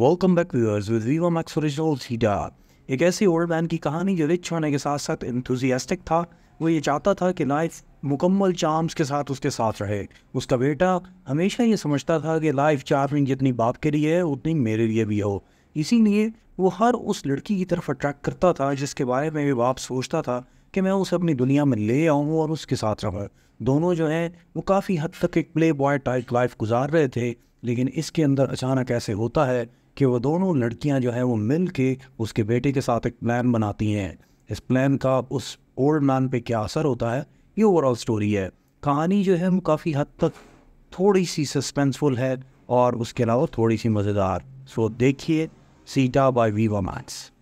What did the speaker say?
welcome back viewers with Viva Max original सीडा एक ऐसी ओल्ड मैन की कहानी जो रिच होने के साथ साथ इंथुजियास्टिक था वो ये चाहता था कि लाइफ मुकम्मल चार्म्स के साथ उसके साथ रहे उसका बेटा हमेशा ये समझता था कि लाइफ चार्मिंग जितनी बाप के लिए है उतनी मेरे लिए भी हो इसीलिए वो हर उस लड़की की तरफ अट्रैक्ट करता था जिसके बारे में भी बाप सोचता था कि मैं उसे अपनी दुनिया में ले आऊँ और उसके साथ रहूँ दोनों जो हैं वो काफ़ी हद तक एक प्ले बॉय टाइप लाइफ गुजार रहे थे लेकिन इसके अंदर अचानक ऐसे होता है कि वो दोनों लड़कियां जो हैं वो मिल के उसके बेटे के साथ एक प्लान बनाती हैं इस प्लान का उस ओल्ड मैन पे क्या असर होता है ये ओवरऑल स्टोरी है कहानी जो है वो काफ़ी हद तक थोड़ी सी सस्पेंसफुल है और उसके अलावा थोड़ी सी मज़ेदार सो देखिए सीटा बाय वीवा मैक्स